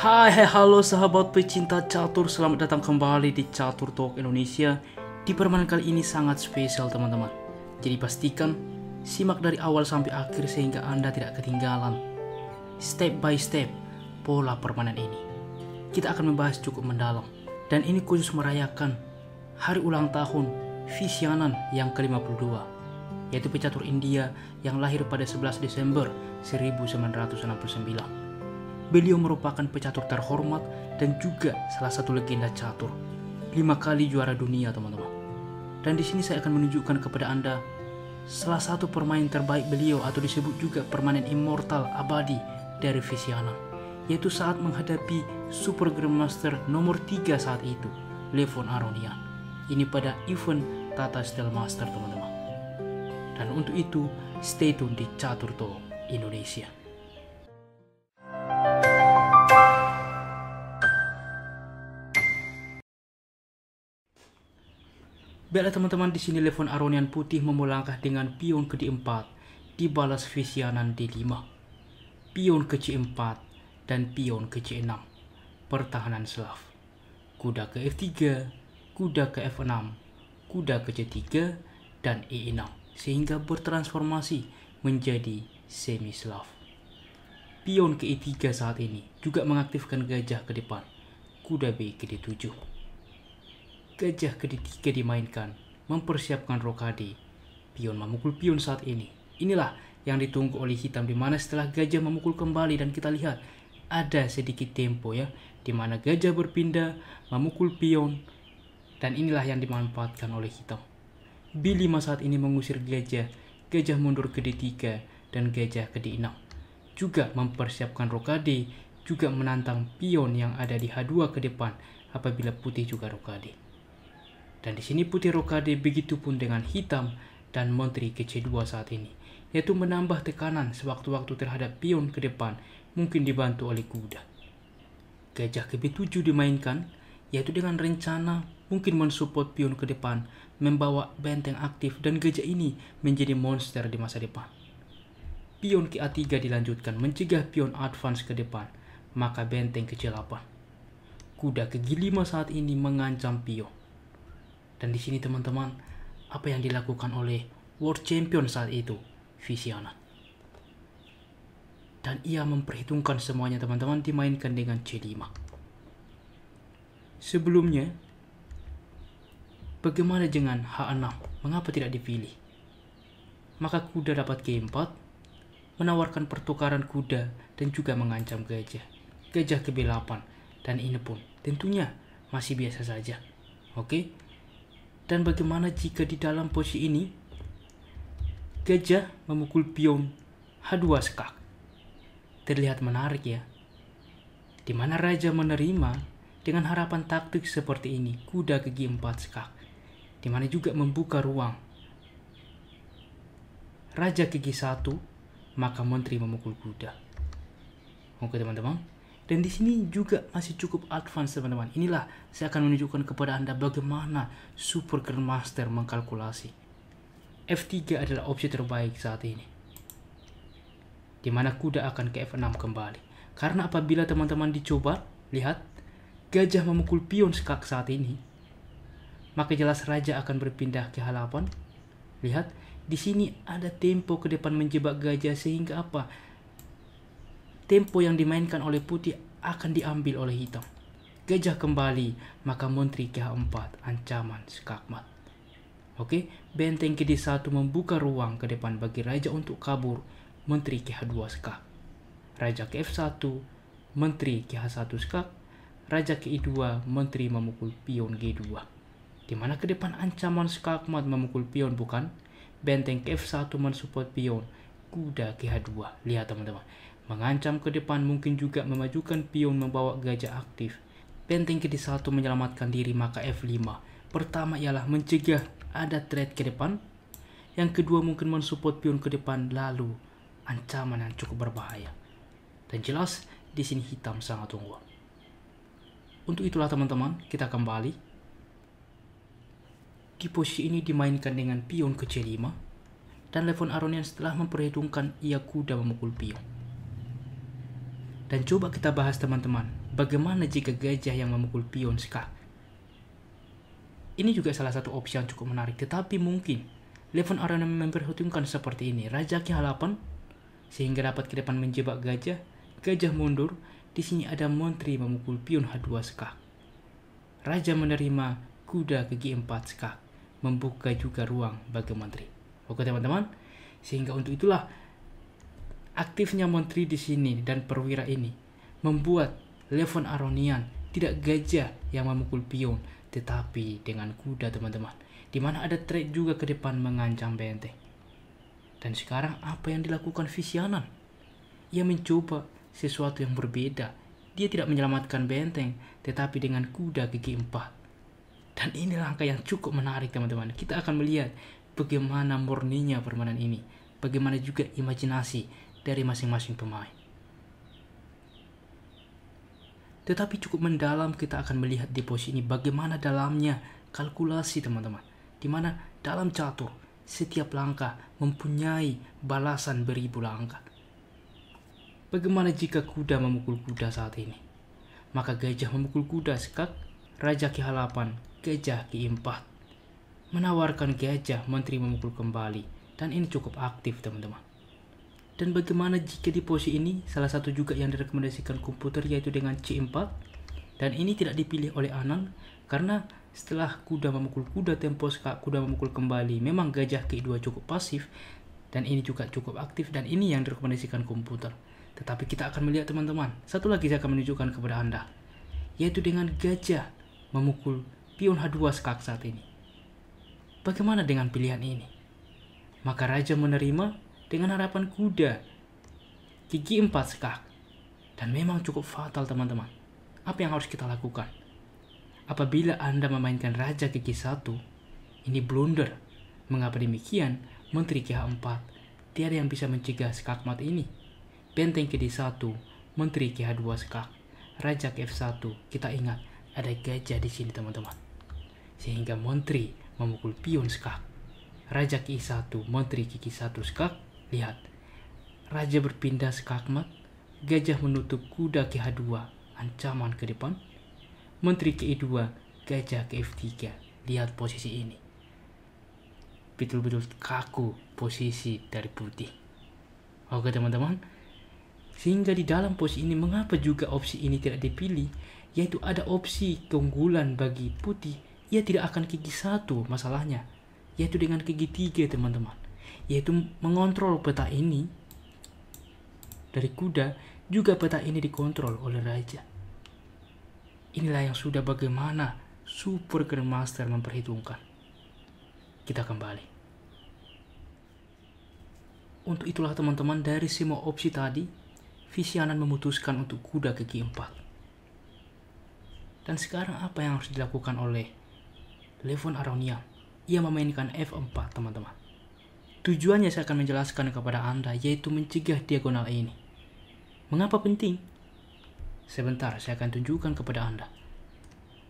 Hai, hai, halo sahabat pecinta catur, selamat datang kembali di Catur Talk Indonesia. Di permainan kali ini sangat spesial teman-teman. Jadi pastikan simak dari awal sampai akhir sehingga Anda tidak ketinggalan step by step pola permainan ini. Kita akan membahas cukup mendalam dan ini khusus merayakan hari ulang tahun Visianan yang ke-52 yaitu pecatur India yang lahir pada 11 Desember 1969. Beliau merupakan pecatur terhormat dan juga salah satu legenda catur. Lima kali juara dunia, teman-teman. Dan di sini saya akan menunjukkan kepada Anda salah satu permain terbaik beliau atau disebut juga permainan immortal abadi dari Visiana, yaitu saat menghadapi Super Grandmaster nomor 3 saat itu, Levon Aronian. Ini pada event Tata Steel Master, teman-teman. Dan untuk itu, stay tune di Catur Talk Indonesia. Baiklah teman-teman, di sini Levon Aronian putih memulangkah dengan pion ke D4, dibalas Visianan D5, pion ke C4, dan pion ke C6, pertahanan Slav. Kuda ke F3, kuda ke F6, kuda ke C3, dan E6, sehingga bertransformasi menjadi semi-Slav. Pion ke E3 saat ini juga mengaktifkan gajah ke depan, kuda B ke D7. Gajah ke D3 dimainkan, mempersiapkan rokade. Pion memukul pion saat ini. Inilah yang ditunggu oleh hitam di mana setelah gajah memukul kembali dan kita lihat ada sedikit tempo ya di mana gajah berpindah memukul pion dan inilah yang dimanfaatkan oleh hitam. B5 saat ini mengusir gajah, gajah mundur ke D3 dan gajah ke D6 juga mempersiapkan rokade, juga menantang pion yang ada di H2 ke depan apabila putih juga rokade. Dan di sini putih rokade begitu pun dengan hitam dan menteri ke C2 saat ini, yaitu menambah tekanan sewaktu-waktu terhadap pion ke depan, mungkin dibantu oleh kuda. Gajah ke B7 dimainkan, yaitu dengan rencana mungkin mensupport pion ke depan, membawa benteng aktif dan gajah ini menjadi monster di masa depan pion ke A3 dilanjutkan mencegah pion advance ke depan, maka benteng ke C8. Kuda ke G5 saat ini mengancam pion. Dan di sini teman-teman, apa yang dilakukan oleh world champion saat itu, Visiana. Dan ia memperhitungkan semuanya teman-teman dimainkan dengan C5. Sebelumnya, bagaimana dengan H6? Mengapa tidak dipilih? Maka kuda dapat G4, menawarkan pertukaran kuda dan juga mengancam gajah. Gajah ke-8 dan ini pun tentunya masih biasa saja. Oke? Dan bagaimana jika di dalam posisi ini gajah memukul pion H2 skak. Terlihat menarik ya. Di mana raja menerima dengan harapan taktik seperti ini, kuda ke G4 skak. di mana juga membuka ruang. Raja ke G1 maka menteri memukul kuda. Oke teman-teman. Dan di sini juga masih cukup advance teman-teman. Inilah saya akan menunjukkan kepada Anda bagaimana Super master mengkalkulasi. F3 adalah opsi terbaik saat ini. Di mana kuda akan ke F6 kembali. Karena apabila teman-teman dicoba, lihat, gajah memukul pion skak saat ini, maka jelas raja akan berpindah ke halaman. Lihat, di sini ada tempo ke depan menjebak gajah sehingga apa? Tempo yang dimainkan oleh putih akan diambil oleh hitam. Gajah kembali, maka menteri ke 4 ancaman skakmat. Oke, benteng ke 1 membuka ruang ke depan bagi raja untuk kabur, menteri ke 2 skak. Raja ke F1, menteri ke 1 skak, raja ke I2, menteri memukul pion G2. Di mana ke depan ancaman skakmat memukul pion bukan? benteng F1 mensupport pion kuda GH2. Lihat teman-teman. Mengancam ke depan mungkin juga memajukan pion membawa gajah aktif. Benteng ke 1 menyelamatkan diri maka F5. Pertama ialah mencegah ada trade ke depan. Yang kedua mungkin mensupport pion ke depan lalu ancaman yang cukup berbahaya. Dan jelas di sini hitam sangat unggul. Untuk itulah teman-teman, kita kembali di posisi ini dimainkan dengan pion ke C5 dan Levon Aronian setelah memperhitungkan ia kuda memukul pion. Dan coba kita bahas teman-teman, bagaimana jika gajah yang memukul pion sekah? Ini juga salah satu opsi yang cukup menarik, tetapi mungkin Levon Aronian memperhitungkan seperti ini, raja ke 8 sehingga dapat ke depan menjebak gajah, gajah mundur, di sini ada menteri memukul pion H2 sekah. Raja menerima kuda ke G4 sekah membuka juga ruang bagi Menteri. Oke teman-teman, sehingga untuk itulah aktifnya Menteri di sini dan perwira ini membuat Levon Aronian tidak gajah yang memukul pion, tetapi dengan kuda teman-teman, di mana ada trek juga ke depan mengancam benteng. Dan sekarang apa yang dilakukan Visianan? Ia mencoba sesuatu yang berbeda. Dia tidak menyelamatkan benteng, tetapi dengan kuda gigi empat dan ini langkah yang cukup menarik teman-teman. Kita akan melihat bagaimana murninya permainan ini. Bagaimana juga imajinasi dari masing-masing pemain. Tetapi cukup mendalam kita akan melihat di posisi ini bagaimana dalamnya kalkulasi teman-teman. Dimana dalam catur setiap langkah mempunyai balasan beribu langkah. Bagaimana jika kuda memukul kuda saat ini? Maka gajah memukul kuda sekak, Raja Ki Halapan gajah keempat menawarkan gajah menteri memukul kembali dan ini cukup aktif teman-teman. Dan bagaimana jika di posisi ini salah satu juga yang direkomendasikan komputer yaitu dengan C4 dan ini tidak dipilih oleh Anang karena setelah kuda memukul kuda tempo kuda memukul kembali memang gajah ke-2 cukup pasif dan ini juga cukup aktif dan ini yang direkomendasikan komputer. Tetapi kita akan melihat teman-teman, satu lagi saya akan menunjukkan kepada Anda yaitu dengan gajah memukul pion H2 skak saat ini. Bagaimana dengan pilihan ini? Maka raja menerima dengan harapan kuda. Gigi 4 skak. Dan memang cukup fatal teman-teman. Apa yang harus kita lakukan? Apabila Anda memainkan raja gigi 1, ini blunder. Mengapa demikian? Menteri gh 4 tiada yang bisa mencegah skakmat ini. Benteng ke D1, Menteri gh 2 skak, Raja ke F1, kita ingat ada gajah di sini teman-teman sehingga Montri memukul pion skak. Raja ki 1, Montri ki 1 skak, lihat. Raja berpindah skakmat, gajah menutup kuda ki 2, ancaman ke depan. Menteri ki 2, e gajah ke F3, lihat posisi ini. Betul-betul kaku posisi dari putih. Oke teman-teman, sehingga di dalam posisi ini mengapa juga opsi ini tidak dipilih, yaitu ada opsi keunggulan bagi putih ia tidak akan gigi satu masalahnya, yaitu dengan gigi tiga teman-teman, yaitu mengontrol peta ini dari kuda, juga peta ini dikontrol oleh raja. Inilah yang sudah bagaimana Super Grandmaster Master memperhitungkan. Kita kembali. Untuk itulah teman-teman dari semua opsi tadi, Visianan memutuskan untuk kuda ke G4. Dan sekarang apa yang harus dilakukan oleh Levon Aronia. Ia memainkan F4, teman-teman. Tujuannya saya akan menjelaskan kepada Anda, yaitu mencegah diagonal E ini. Mengapa penting? Sebentar, saya akan tunjukkan kepada Anda.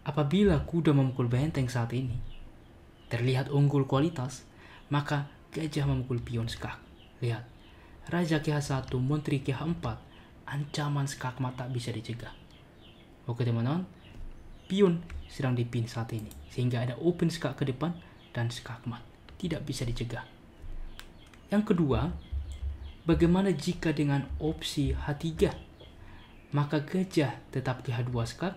Apabila kuda memukul benteng saat ini, terlihat unggul kualitas, maka gajah memukul pion skak. Lihat, Raja KH1, Menteri KH4, ancaman skak mata bisa dicegah. Oke teman-teman, pion sedang dipin saat ini sehingga ada open skak ke depan dan skak mat. tidak bisa dicegah. Yang kedua, bagaimana jika dengan opsi H3? Maka gajah tetap ke H2 skak,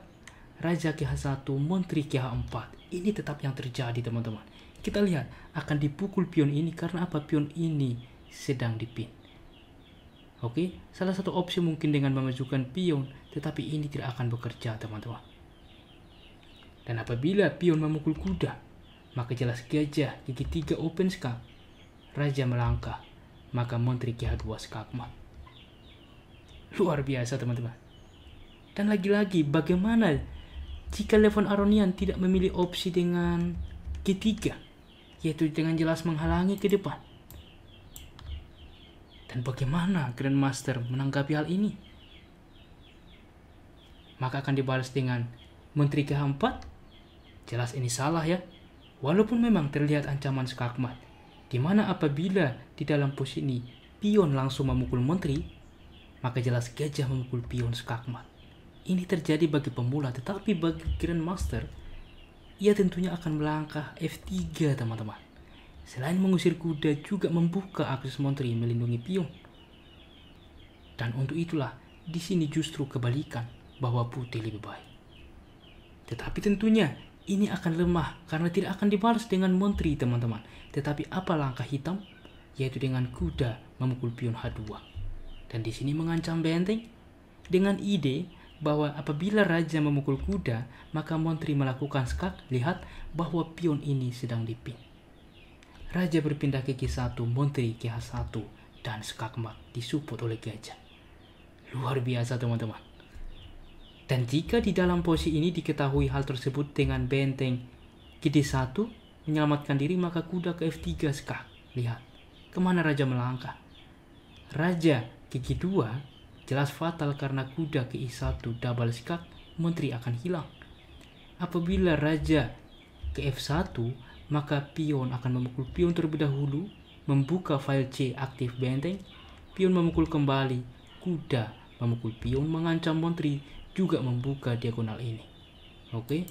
raja ke H1, menteri ke H4. Ini tetap yang terjadi teman-teman. Kita lihat akan dipukul pion ini karena apa pion ini sedang dipin. Oke, salah satu opsi mungkin dengan memajukan pion, tetapi ini tidak akan bekerja teman-teman. Dan apabila pion memukul kuda, maka jelas gajah gigi tiga open skak. Raja melangkah, maka menteri kiah dua skakmat. Luar biasa teman-teman. Dan lagi-lagi bagaimana jika Levon Aronian tidak memilih opsi dengan G3, yaitu dengan jelas menghalangi ke depan. Dan bagaimana Grandmaster menanggapi hal ini? Maka akan dibalas dengan Menteri Keempat 4 Jelas ini salah ya. Walaupun memang terlihat ancaman skakmat, di mana apabila di dalam posisi ini pion langsung memukul menteri, maka jelas gajah memukul pion skakmat. Ini terjadi bagi pemula, tetapi bagi Grandmaster, ia tentunya akan melangkah F3 teman-teman. Selain mengusir kuda, juga membuka akses menteri melindungi pion. Dan untuk itulah, di sini justru kebalikan bahwa putih lebih baik. Tetapi tentunya ini akan lemah karena tidak akan dibalas dengan menteri teman-teman. Tetapi apa langkah hitam? Yaitu dengan kuda memukul pion H2. Dan di sini mengancam benteng dengan ide bahwa apabila raja memukul kuda, maka menteri melakukan skak, lihat bahwa pion ini sedang dipin. Raja berpindah ke G1, menteri ke H1, dan skakmat disupport oleh gajah. Luar biasa teman-teman. Dan jika di dalam posisi ini diketahui hal tersebut dengan benteng GD1 menyelamatkan diri maka kuda ke F3 sekah Lihat, kemana raja melangkah. Raja ke G2 jelas fatal karena kuda ke I1 double skak menteri akan hilang. Apabila raja ke F1 maka pion akan memukul pion terlebih dahulu, membuka file C aktif benteng, pion memukul kembali, kuda memukul pion mengancam menteri juga membuka diagonal ini. Oke?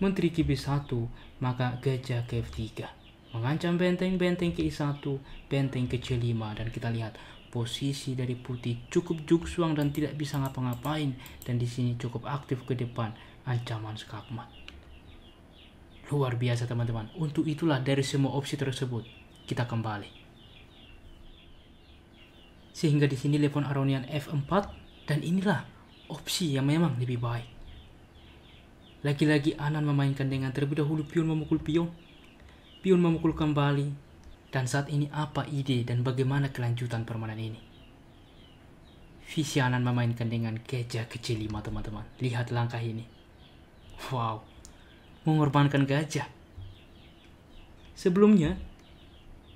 Menteri kb 1 maka gajah ke F3. Mengancam benteng-benteng ke I1, benteng ke C5. Dan kita lihat posisi dari putih cukup juksuang dan tidak bisa ngapa-ngapain. Dan di sini cukup aktif ke depan ancaman skakmat. Luar biasa teman-teman. Untuk itulah dari semua opsi tersebut kita kembali. Sehingga di sini Levon Aronian F4 dan inilah opsi yang memang lebih baik. Lagi-lagi Anan memainkan dengan terlebih dahulu pion memukul pion. Pion memukul kembali. Dan saat ini apa ide dan bagaimana kelanjutan permainan ini? Visi Anan memainkan dengan gajah kecil lima teman-teman. Lihat langkah ini. Wow, mengorbankan gajah. Sebelumnya,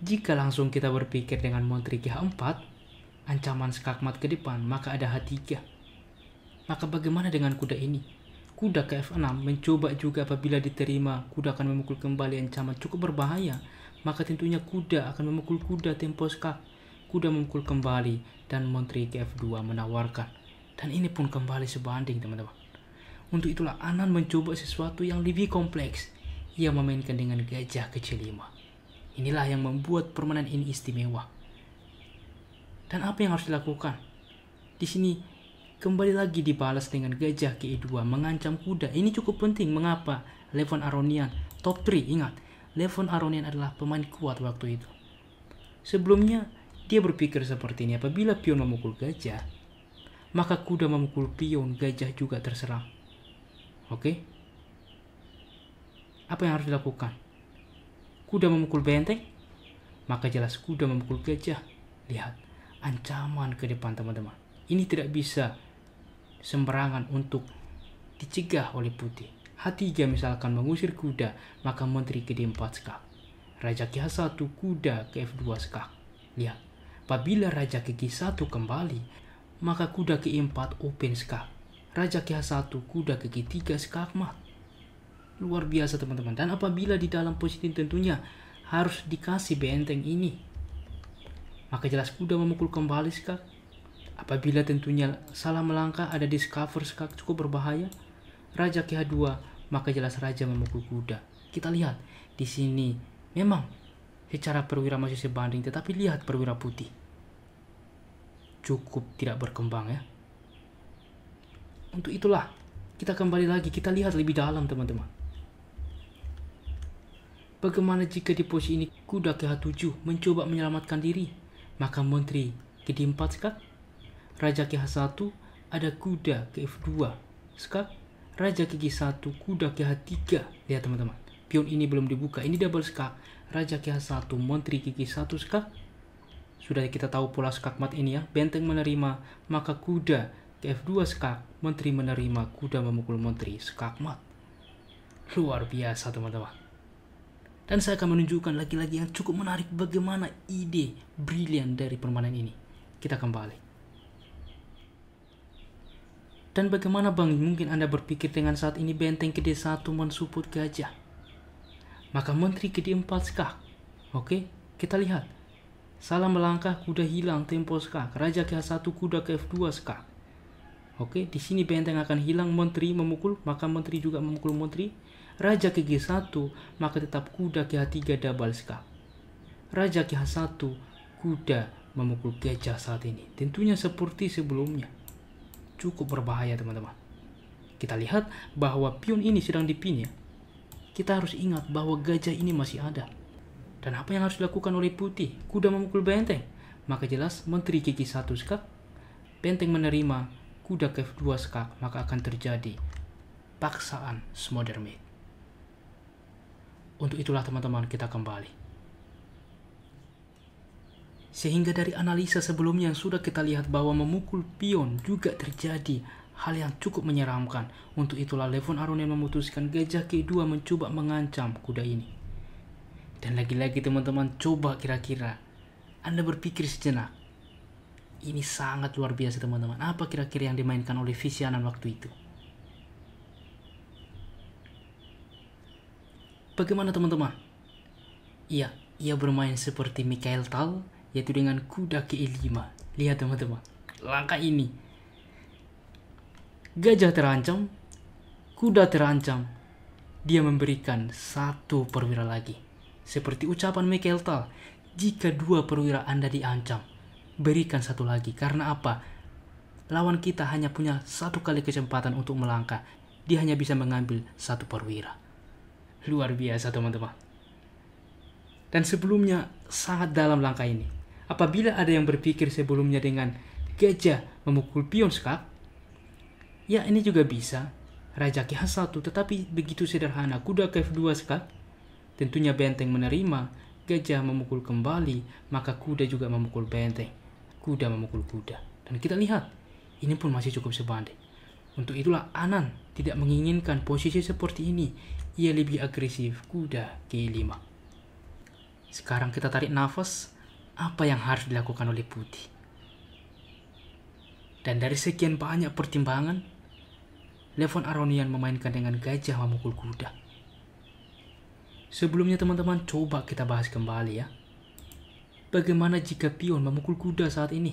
jika langsung kita berpikir dengan Montri G4, ancaman skakmat ke depan, maka ada H3 maka bagaimana dengan kuda ini? Kuda kf F6 mencoba juga apabila diterima, kuda akan memukul kembali ancaman cukup berbahaya. Maka tentunya kuda akan memukul kuda tempo Kuda memukul kembali dan menteri kf F2 menawarkan. Dan ini pun kembali sebanding teman-teman. Untuk itulah Anan mencoba sesuatu yang lebih kompleks. Ia memainkan dengan gajah kecil C5. Inilah yang membuat permainan ini istimewa. Dan apa yang harus dilakukan? Di sini Kembali lagi dibalas dengan gajah ke 2 mengancam kuda. Ini cukup penting. Mengapa? Levon Aronian top 3 ingat. Levon Aronian adalah pemain kuat waktu itu. Sebelumnya dia berpikir seperti ini apabila pion memukul gajah, maka kuda memukul pion, gajah juga terserang. Oke? Apa yang harus dilakukan? Kuda memukul benteng, maka jelas kuda memukul gajah. Lihat, ancaman ke depan teman-teman. Ini tidak bisa sembarangan untuk dicegah oleh Putih. H3 misalkan mengusir kuda, maka menteri ke D4 skak. Raja ke H1, kuda ke F2 skak. Ya, apabila raja ke G1 kembali, maka kuda ke E4 open skak. Raja ke H1, kuda ke G3 skak mat. Luar biasa teman-teman. Dan apabila di dalam posisi tentunya harus dikasih benteng ini. Maka jelas kuda memukul kembali skak Apabila tentunya salah melangkah ada discover cukup berbahaya, Raja KH2, maka jelas Raja memukul kuda. Kita lihat, di sini memang secara perwira masih sebanding, tetapi lihat perwira putih. Cukup tidak berkembang ya. Untuk itulah, kita kembali lagi, kita lihat lebih dalam teman-teman. Bagaimana jika di posisi ini kuda KH7 mencoba menyelamatkan diri? Maka menteri KD4 Raja ke H1 ada kuda ke F2. Skak Raja ke G1, kuda ke H3. Lihat teman-teman, pion ini belum dibuka. Ini double skak. Raja ke H1, menteri ke G1 skak. Sudah kita tahu pola skak mat ini ya. Benteng menerima, maka kuda ke F2 skak. Menteri menerima, kuda memukul menteri skak mat. Luar biasa teman-teman. Dan saya akan menunjukkan lagi-lagi yang cukup menarik bagaimana ide brilian dari permainan ini. Kita kembali. Dan bagaimana Bang mungkin Anda berpikir dengan saat ini benteng gede satu mensuput gajah? Maka menteri gede empat skak. Oke, kita lihat. Salah melangkah kuda hilang tempo skak. Raja ke 1 kuda ke F2 skak. Oke, di sini benteng akan hilang menteri memukul, maka menteri juga memukul menteri. Raja ke G1, maka tetap kuda ke H3 double skak. Raja ke H1, kuda memukul gajah saat ini. Tentunya seperti sebelumnya cukup berbahaya teman-teman. Kita lihat bahwa pion ini sedang dipinya. Kita harus ingat bahwa gajah ini masih ada. Dan apa yang harus dilakukan oleh putih? Kuda memukul benteng. Maka jelas menteri kiki satu skak, benteng menerima, kuda ke dua skak, maka akan terjadi paksaan smothermate. Untuk itulah teman-teman kita kembali. Sehingga dari analisa sebelumnya yang sudah kita lihat bahwa memukul pion juga terjadi hal yang cukup menyeramkan. Untuk itulah Levon Aronin memutuskan gajah K2 mencoba mengancam kuda ini. Dan lagi-lagi teman-teman coba kira-kira. Anda berpikir sejenak. Ini sangat luar biasa teman-teman. Apa kira-kira yang dimainkan oleh Visianan waktu itu? Bagaimana teman-teman? Iya, ia bermain seperti Michael Tal yaitu dengan kuda ke-5. Lihat teman-teman, langkah ini. Gajah terancam, kuda terancam. Dia memberikan satu perwira lagi. Seperti ucapan Michael Tal, jika dua perwira Anda diancam, berikan satu lagi. Karena apa? Lawan kita hanya punya satu kali kesempatan untuk melangkah. Dia hanya bisa mengambil satu perwira. Luar biasa teman-teman. Dan sebelumnya sangat dalam langkah ini apabila ada yang berpikir sebelumnya dengan gajah memukul pion skak, ya ini juga bisa. Raja h 1 tetapi begitu sederhana kuda ke F2 skak, tentunya benteng menerima, gajah memukul kembali, maka kuda juga memukul benteng. Kuda memukul kuda. Dan kita lihat, ini pun masih cukup sebanding. Untuk itulah Anan tidak menginginkan posisi seperti ini. Ia lebih agresif kuda G5. Sekarang kita tarik nafas apa yang harus dilakukan oleh putih. Dan dari sekian banyak pertimbangan, Levon Aronian memainkan dengan gajah memukul kuda. Sebelumnya teman-teman coba kita bahas kembali ya. Bagaimana jika pion memukul kuda saat ini?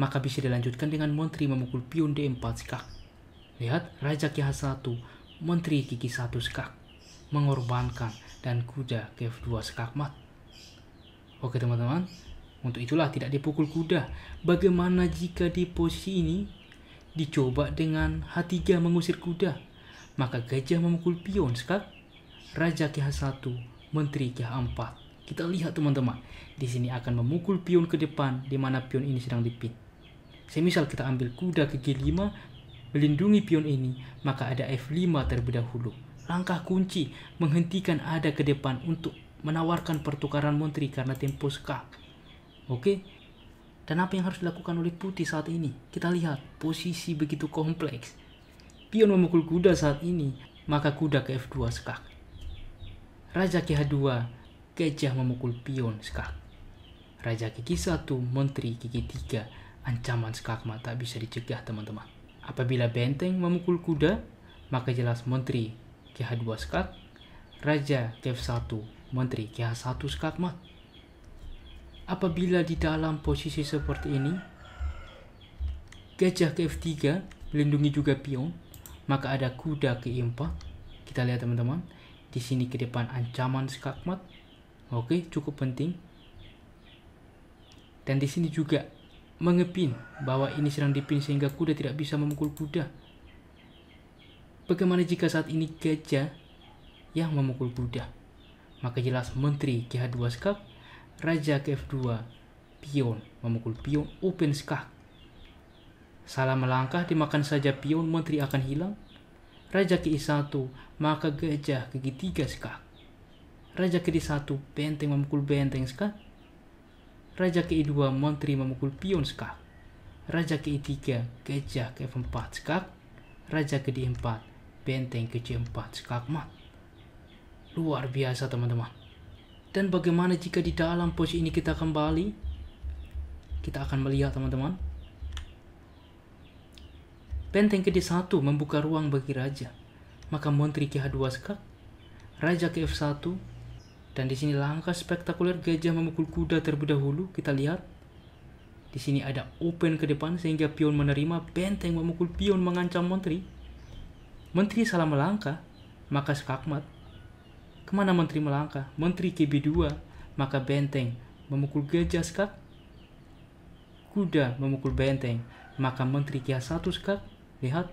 Maka bisa dilanjutkan dengan menteri memukul pion D4 skak. Lihat, Raja Kiha 1 menteri kiki 1 skak, mengorbankan dan kuda Kf2 skakmat. mat. Oke teman-teman, untuk itulah tidak dipukul kuda. Bagaimana jika di posisi ini dicoba dengan H3 mengusir kuda? Maka gajah memukul pion sekarang raja KH1, menteri KH4. Kita lihat teman-teman, di sini akan memukul pion ke depan di mana pion ini sedang dipin. Semisal kita ambil kuda ke G5, melindungi pion ini, maka ada F5 terlebih dahulu. Langkah kunci menghentikan ada ke depan untuk menawarkan pertukaran menteri karena tempo sekak. Oke? Dan apa yang harus dilakukan oleh Putih saat ini? Kita lihat, posisi begitu kompleks. Pion memukul kuda saat ini, maka kuda ke F2 sekak. Raja ke H2, kejah memukul pion sekak. Raja kiki 1 menteri kiki 3 ancaman sekak tak bisa dicegah teman-teman. Apabila benteng memukul kuda, maka jelas menteri ke H2 skak, raja ke F1 menteri gh satu Skakmat. Apabila di dalam posisi seperti ini, gajah ke F3 melindungi juga pion, maka ada kuda ke e 4 Kita lihat teman-teman, di sini ke depan ancaman Skakmat. Oke, cukup penting. Dan di sini juga mengepin bahwa ini sedang dipin sehingga kuda tidak bisa memukul kuda. Bagaimana jika saat ini gajah yang memukul kuda? maka jelas menteri G2 skak, raja ke F2, pion memukul pion open skak. Salah melangkah dimakan saja pion menteri akan hilang. Raja ke I1, maka gajah ke G3 skak. Raja ke D1, benteng memukul benteng skak. Raja ke I2, menteri memukul pion skak. Raja ke I3, gajah ke F4 skak. Raja ke D4, benteng ke C4 skak mat. Luar biasa teman-teman. Dan bagaimana jika di dalam posisi ini kita kembali? Kita akan melihat teman-teman. Benteng ke D1 membuka ruang bagi raja. Maka menteri ke H2 sekak, raja ke F1, dan di sini langkah spektakuler gajah memukul kuda terlebih dahulu. Kita lihat. Di sini ada open ke depan sehingga pion menerima benteng memukul pion mengancam menteri. Menteri salah melangkah, maka skakmat Kemana menteri melangkah? Menteri KB2, maka benteng memukul gajah sekat, Kuda memukul benteng, maka menteri kia satu sekat, Lihat,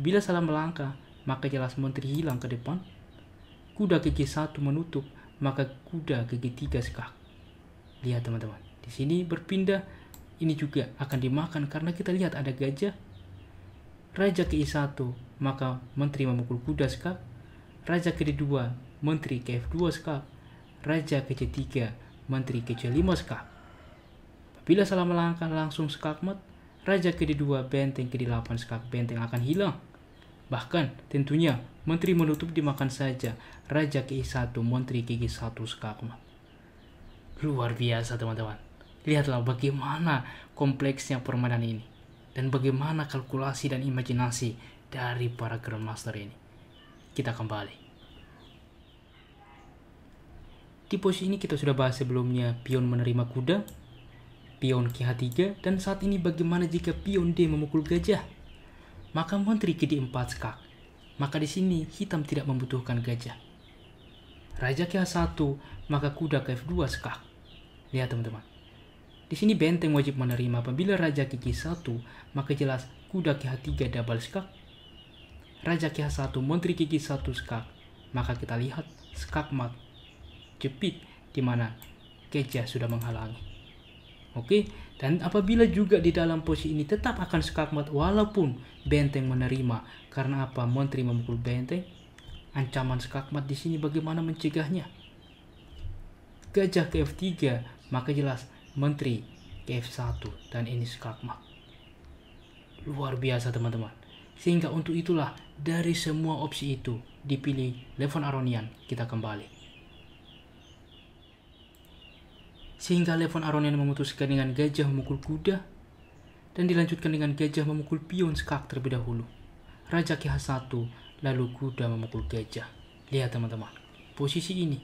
bila salah melangkah, maka jelas menteri hilang ke depan. Kuda ke satu 1 menutup, maka kuda ke tiga 3 Lihat teman-teman, di sini berpindah, ini juga akan dimakan karena kita lihat ada gajah. Raja ke I1, maka menteri memukul kuda sekak, Raja ke-2, Menteri ke 2 sekap, Raja ke-3, Menteri ke-5 sekap. Bila salah melangkah langsung skakmat, Raja ke-2 benteng ke-8 sekak benteng akan hilang. Bahkan, tentunya, menteri menutup dimakan saja. Raja ke-1, menteri ke-1 skakmat. Luar biasa, teman-teman. Lihatlah bagaimana kompleksnya permainan ini. Dan bagaimana kalkulasi dan imajinasi dari para Grandmaster ini kita kembali. Di posisi ini kita sudah bahas sebelumnya pion menerima kuda, pion KH3, dan saat ini bagaimana jika pion D memukul gajah? Maka menteri ke D4 skak. Maka di sini hitam tidak membutuhkan gajah. Raja kh 1 maka kuda ke F2 skak. Lihat teman-teman. Di sini benteng wajib menerima apabila raja kiki satu 1 maka jelas kuda kh 3 double skak Raja K1, Menteri Kiki 1 skak. Maka kita lihat skakmat, jepit di mana Keja sudah menghalangi. Oke, dan apabila juga di dalam posisi ini tetap akan skakmat walaupun benteng menerima. Karena apa? Menteri memukul benteng. Ancaman skakmat di sini bagaimana mencegahnya? Gajah ke F3, maka jelas menteri ke F1 dan ini skakmat. Luar biasa teman-teman. Sehingga untuk itulah dari semua opsi itu dipilih Levon Aronian kita kembali. Sehingga Levon Aronian memutuskan dengan gajah memukul kuda dan dilanjutkan dengan gajah memukul pion skak terlebih dahulu. Raja KH1 lalu kuda memukul gajah. Lihat teman-teman, posisi ini.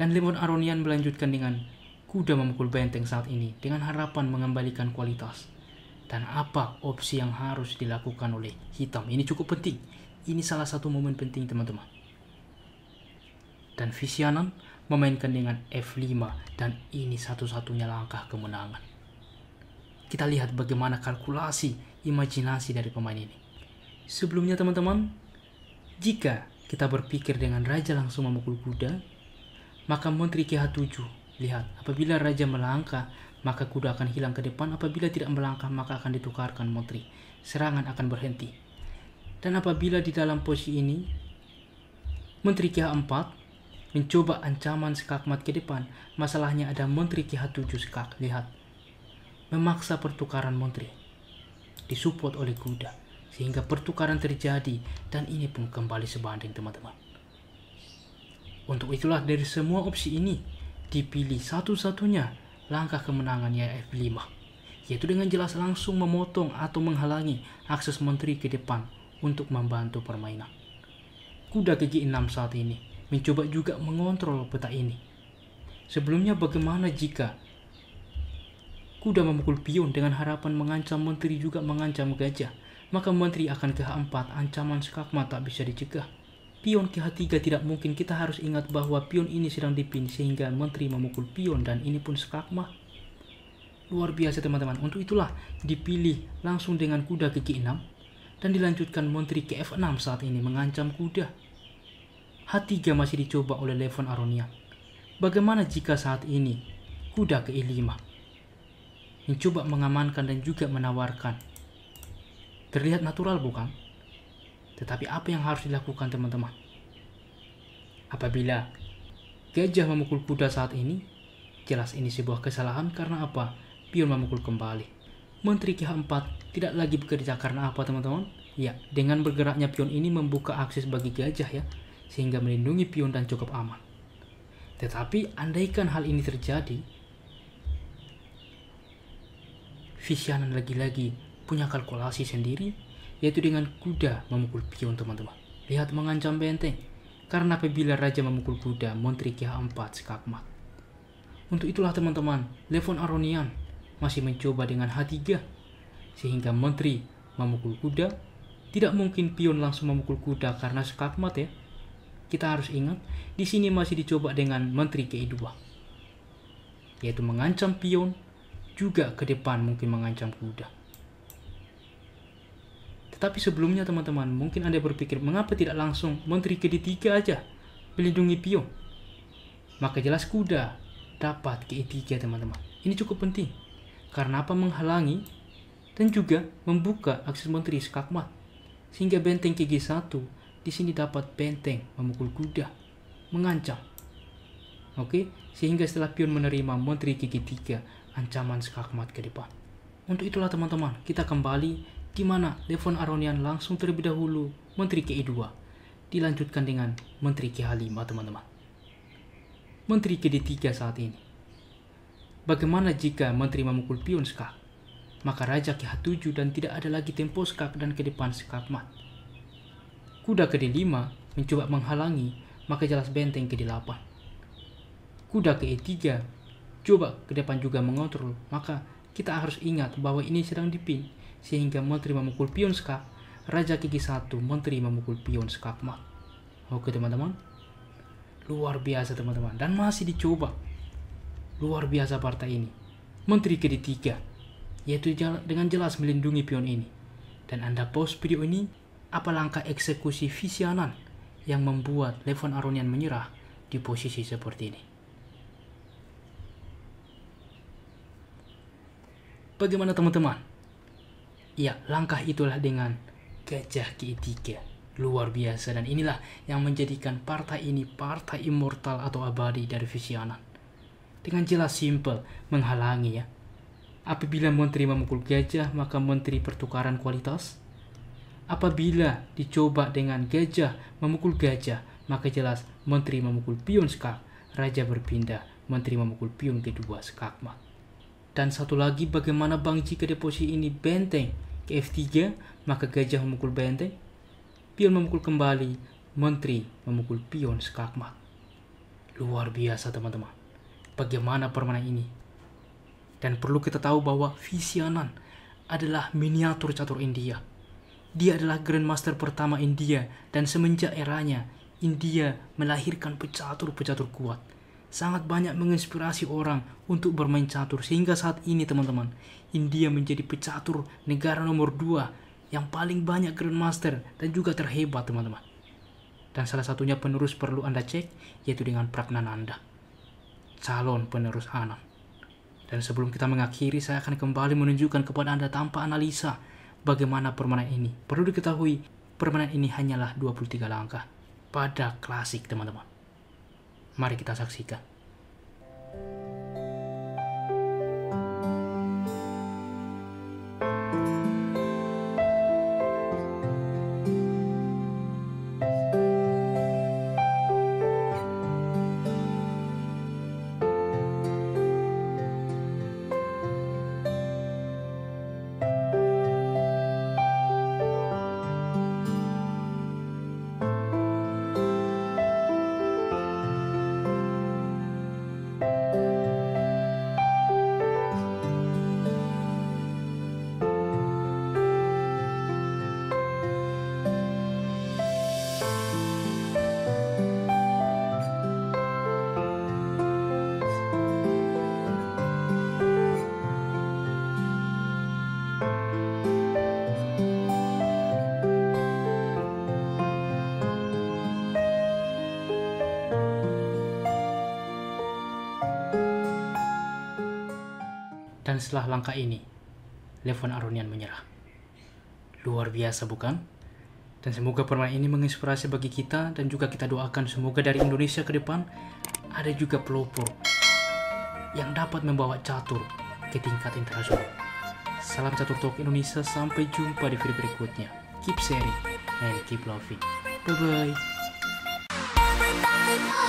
Dan Levon Aronian melanjutkan dengan kuda memukul benteng saat ini dengan harapan mengembalikan kualitas dan apa opsi yang harus dilakukan oleh hitam. Ini cukup penting. Ini salah satu momen penting teman-teman. Dan Visianan memainkan dengan F5 dan ini satu-satunya langkah kemenangan. Kita lihat bagaimana kalkulasi imajinasi dari pemain ini. Sebelumnya teman-teman, jika kita berpikir dengan raja langsung memukul kuda, maka menteri KH7 Lihat, apabila raja melangkah, maka kuda akan hilang ke depan apabila tidak melangkah maka akan ditukarkan menteri Serangan akan berhenti. Dan apabila di dalam posisi ini, Menteri Kiha 4 mencoba ancaman skakmat ke depan, masalahnya ada Menteri Kiha 7 skak lihat. Memaksa pertukaran Menteri, disupport oleh kuda, sehingga pertukaran terjadi dan ini pun kembali sebanding teman-teman. Untuk itulah dari semua opsi ini, dipilih satu-satunya langkah kemenangannya F5, yaitu dengan jelas langsung memotong atau menghalangi akses menteri ke depan untuk membantu permainan. Kuda ke G6 saat ini mencoba juga mengontrol peta ini. Sebelumnya bagaimana jika kuda memukul pion dengan harapan mengancam menteri juga mengancam gajah, maka menteri akan ke H4 ancaman skakmat tak bisa dicegah pion ke H3 tidak mungkin. Kita harus ingat bahwa pion ini sedang dipin sehingga menteri memukul pion dan ini pun skakma Luar biasa teman-teman. Untuk itulah dipilih langsung dengan kuda ke G6 dan dilanjutkan menteri ke F6 saat ini mengancam kuda. H3 masih dicoba oleh Levon Aronia Bagaimana jika saat ini kuda ke E5 mencoba mengamankan dan juga menawarkan? Terlihat natural bukan? Tetapi apa yang harus dilakukan teman-teman? Apabila gajah memukul kuda saat ini, jelas ini sebuah kesalahan karena apa? Pion memukul kembali. Menteri KH4 tidak lagi bekerja karena apa teman-teman? Ya, dengan bergeraknya pion ini membuka akses bagi gajah ya, sehingga melindungi pion dan cukup aman. Tetapi andaikan hal ini terjadi, Visianan lagi-lagi punya kalkulasi sendiri yaitu dengan kuda memukul pion teman-teman. Lihat mengancam benteng, karena apabila raja memukul kuda, menteri Kia 4 skakmat. Untuk itulah teman-teman, Levon Aronian masih mencoba dengan H3, sehingga menteri memukul kuda, tidak mungkin pion langsung memukul kuda karena skakmat ya. Kita harus ingat, di sini masih dicoba dengan menteri KE2, yaitu mengancam pion, juga ke depan mungkin mengancam kuda. Tapi sebelumnya teman-teman, mungkin Anda berpikir mengapa tidak langsung menteri ke-3 aja, melindungi pion. Maka jelas kuda dapat ke-3 teman-teman. Ini cukup penting. Karena apa menghalangi dan juga membuka akses menteri skakmat. Sehingga benteng kg 1 di sini dapat benteng memukul kuda, mengancam. Oke, sehingga setelah pion menerima menteri ke 3 ancaman skakmat ke depan. Untuk itulah teman-teman, kita kembali Gimana Devon Aronian langsung terlebih dahulu Menteri ke 2 Dilanjutkan dengan Menteri KH5 teman-teman. Menteri KD3 saat ini. Bagaimana jika Menteri memukul pion skak? Maka Raja KH7 dan tidak ada lagi tempo skak dan ke depan skak mat. Kuda KD5 mencoba menghalangi maka jelas benteng KD8. Kuda KE3 coba ke depan juga mengontrol maka kita harus ingat bahwa ini sedang dipin sehingga menteri memukul pion skak, raja kiki satu, menteri memukul pion skak mat. Oke teman-teman, luar biasa teman-teman, dan masih dicoba. Luar biasa partai ini. Menteri tiga yaitu dengan jelas melindungi pion ini. Dan Anda post video ini, apa langkah eksekusi Visianan yang membuat Levon Aronian menyerah di posisi seperti ini? Bagaimana teman-teman? Ya langkah itulah dengan Gajah k Luar biasa dan inilah yang menjadikan partai ini partai immortal atau abadi dari Visionan. Dengan jelas simple, menghalangi ya. Apabila menteri memukul gajah, maka menteri pertukaran kualitas. Apabila dicoba dengan gajah memukul gajah, maka jelas menteri memukul pion skak, raja berpindah, menteri memukul pion kedua skakmat. Dan satu lagi bagaimana Bang jika deposit ini benteng ke F3 maka gajah memukul benteng, pion memukul kembali, menteri memukul pion sekakmat. Luar biasa teman-teman. Bagaimana permainan ini? Dan perlu kita tahu bahwa Visianan adalah miniatur catur India. Dia adalah grandmaster pertama India dan semenjak eranya India melahirkan pecatur-pecatur kuat sangat banyak menginspirasi orang untuk bermain catur sehingga saat ini teman-teman India menjadi pecatur negara nomor 2 yang paling banyak grandmaster dan juga terhebat teman-teman dan salah satunya penerus perlu Anda cek yaitu dengan anda calon penerus Anand dan sebelum kita mengakhiri saya akan kembali menunjukkan kepada Anda tanpa analisa bagaimana permainan ini perlu diketahui permainan ini hanyalah 23 langkah pada klasik teman-teman Mari kita saksikan. Dan setelah langkah ini, Levon Aronian menyerah. Luar biasa bukan? Dan semoga permainan ini menginspirasi bagi kita dan juga kita doakan semoga dari Indonesia ke depan ada juga pelopor yang dapat membawa catur ke tingkat internasional. Salam catur talk Indonesia, sampai jumpa di video berikutnya. Keep sharing and keep loving. Bye-bye.